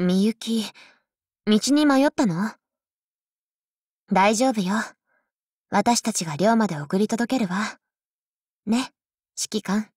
みゆき、道に迷ったの大丈夫よ。私たちが寮まで送り届けるわ。ね、指揮官。